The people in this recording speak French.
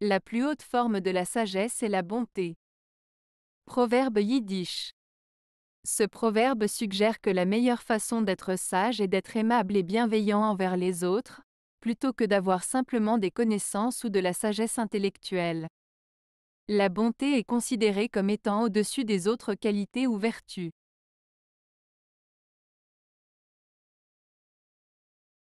La plus haute forme de la sagesse est la bonté. Proverbe yiddish. Ce proverbe suggère que la meilleure façon d'être sage est d'être aimable et bienveillant envers les autres, plutôt que d'avoir simplement des connaissances ou de la sagesse intellectuelle. La bonté est considérée comme étant au-dessus des autres qualités ou vertus.